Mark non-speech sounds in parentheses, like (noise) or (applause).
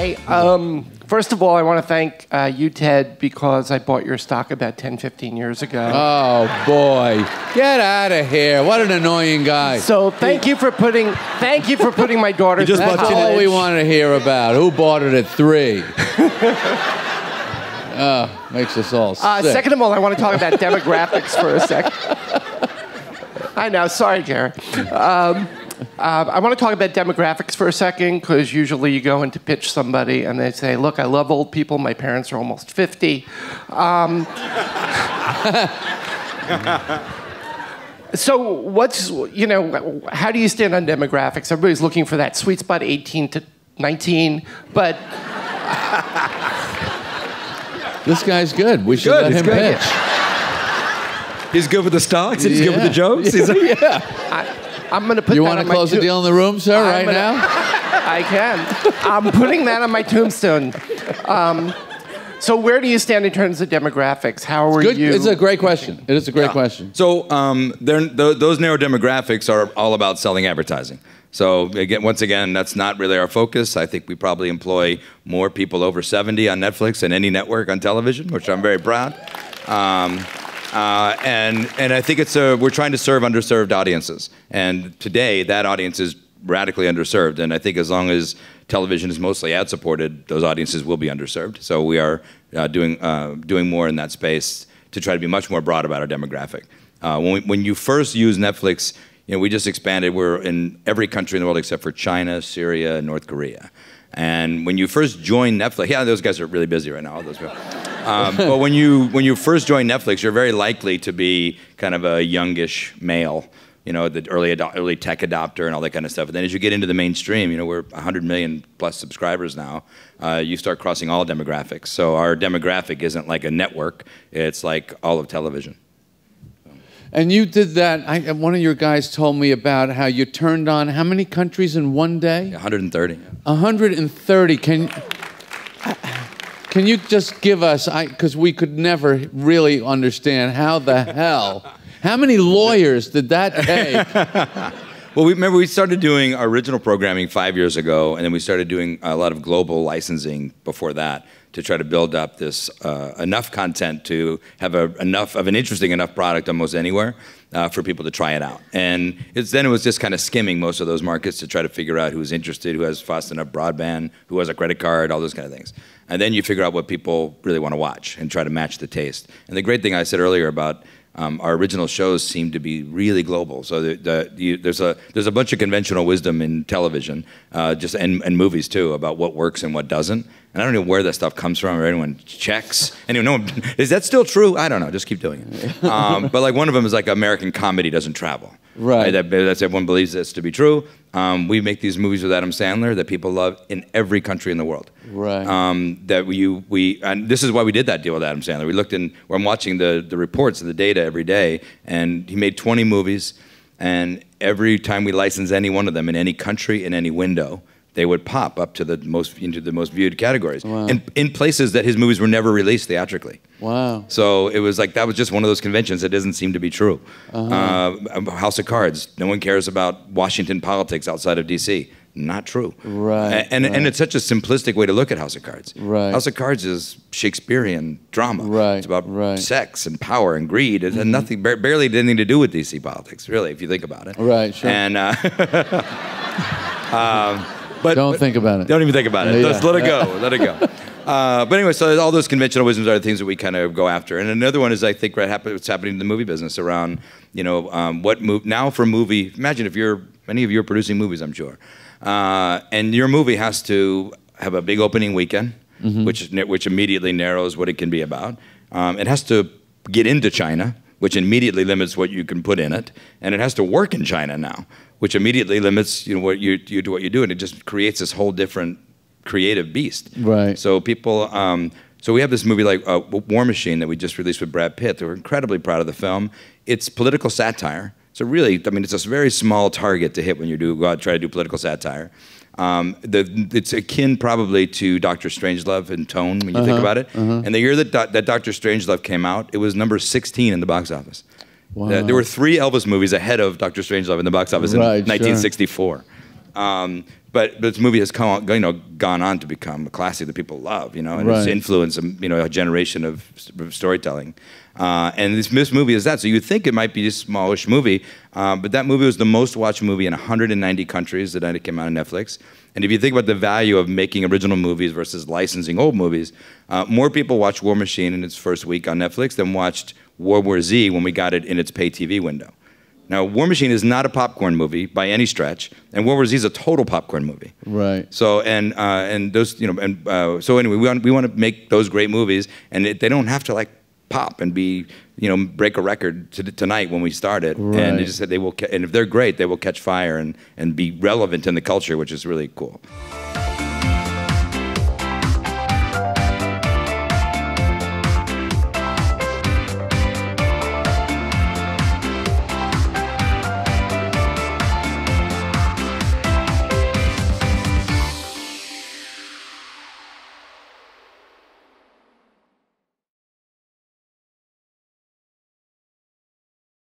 Hi. Um, first of all, I want to thank uh, you, Ted, because I bought your stock about 10, 15 years ago. Oh, boy. Get out of here. What an annoying guy. So thank you for putting thank you for putting my daughter through That's all we want to hear about. Who bought it at three? uh, (laughs) makes us all uh, sick. Uh, second of all, I want to talk about demographics for a sec. (laughs) I know. Sorry, Jared. Um, uh, I want to talk about demographics for a second because usually you go in to pitch somebody and they say, Look, I love old people. My parents are almost 50. Um, (laughs) so, what's, you know, how do you stand on demographics? Everybody's looking for that sweet spot 18 to 19, but. (laughs) this guy's good. We should good. let him good. pitch. He's good with the stocks. He's yeah. good with the jokes. (laughs) Yeah. yeah. I, I'm going to put. You want to close the deal in the room, sir, I'm right gonna, now? (laughs) I can. I'm putting that on my tombstone. Um, so where do you stand in terms of demographics? How are Good, you? It's a great question. It is a great yeah. question. So um, th- those narrow demographics are all about selling advertising. So again, once again, that's not really our focus. I think we probably employ more people over 70 on Netflix than any network on television, which I'm very proud. Um, uh, and, and I think it's a, we're trying to serve underserved audiences. And today, that audience is radically underserved. And I think as long as television is mostly ad supported, those audiences will be underserved. So we are uh, doing, uh, doing more in that space to try to be much more broad about our demographic. Uh, when, we, when you first use Netflix, you know, we just expanded. We're in every country in the world except for China, Syria, and North Korea. And when you first join Netflix, yeah, those guys are really busy right now. All those people. Um, but when you when you first join Netflix, you're very likely to be kind of a youngish male, you know, the early early tech adopter and all that kind of stuff. And then as you get into the mainstream, you know, we're 100 million plus subscribers now. Uh, you start crossing all demographics. So our demographic isn't like a network; it's like all of television. And you did that. I, one of your guys told me about how you turned on how many countries in one day? 130. 130. Can can you just give us, because we could never really understand how the hell, how many lawyers did that take? (laughs) Well, we remember we started doing original programming five years ago, and then we started doing a lot of global licensing before that to try to build up this uh, enough content to have a, enough of an interesting enough product almost anywhere uh, for people to try it out. And then it was just kind of skimming most of those markets to try to figure out who's interested, who has fast enough broadband, who has a credit card, all those kind of things. And then you figure out what people really want to watch and try to match the taste. And the great thing I said earlier about um, our original shows seem to be really global. So the, the, you, there's a there's a bunch of conventional wisdom in television, uh, just and, and movies too, about what works and what doesn't. And I don't know where that stuff comes from or anyone checks. (laughs) Anyone no one, is that still true? I don't know. Just keep doing it. (laughs) Um, but like one of them is like American comedy doesn't travel. Right. That, that's everyone believes this to be true. Um, we make these movies with Adam Sandler that people love in every country in the world. Right. Um, that we, we and this is why we did that deal with Adam Sandler. We looked in. I'm watching the the reports and the data every day, and he made 20 movies, and every time we license any one of them in any country in any window, they would pop up to the most into the most viewed categories, wow. and in places that his movies were never released theatrically. Wow! So it was like that was just one of those conventions that doesn't seem to be true. Uh-huh. Uh -huh. Um, uh, House of Cards. No one cares about Washington politics outside of D.C. Not true. Right. And right. and it's such a simplistic way to look at House of Cards. Right. House of Cards is Shakespearean drama. Right. It's about right. sex and power and greed and, mm -hmm. nothing, barely anything to do with D.C. politics, really, if you think about it. Right. Sure. And. Uh, (laughs) um, but don't but, think about it. Don't even think about it. Yeah, Just let it go. (laughs) let it go. Uh, but anyway, so all those conventional wisdoms are the things that we kind of go after. And another one is, I think, right, happen, what's happening in the movie business around, you know, um, what move now for movie. Imagine if you're many of you are producing movies, I'm sure, uh, and your movie has to have a big opening weekend, mm-hmm. which which immediately narrows what it can be about. Um, it has to get into China which immediately limits what you can put in it, and it has to work in China now, which immediately limits you know what you, you do what you do, and it just creates this whole different creative beast. Right. So people. Um, so we have this movie like uh, War Machine that we just released with Brad Pitt. We're incredibly proud of the film. It's political satire. So really, I mean, it's a very small target to hit when you do go out and try to do political satire. Um, the, it's akin probably to Doctor Strangelove in tone when you uh -huh, think uh-huh, about it. Uh -huh. And the year that, Do that Doctor Strangelove came out, it was number 16 in the box office. Wow. Uh, there were three Elvis movies ahead of Doctor Strangelove in the box office right, in 1964. Sure. Um, but, but this movie has come, you know, gone on to become a classic that people love, you know, and right. it's influenced, um, you know, a generation of, of storytelling. Uh, and this, this movie is that. So you'd think it might be a smallish movie, uh, but that movie was the most watched movie in 190 countries that came out on Netflix. And if you think about the value of making original movies versus licensing old movies, uh, more people watched War Machine in its first week on Netflix than watched World War Z when we got it in its pay TV window. Now, War Machine is not a popcorn movie by any stretch, and World War Z is a total popcorn movie. Right. So and uh, and those you know and uh, so anyway, we want we want to make those great movies, and it, they don't have to like pop and be you know break a record tonight when we start it right. and they just said they will and if they're great they will catch fire and and be relevant in the culture which is really cool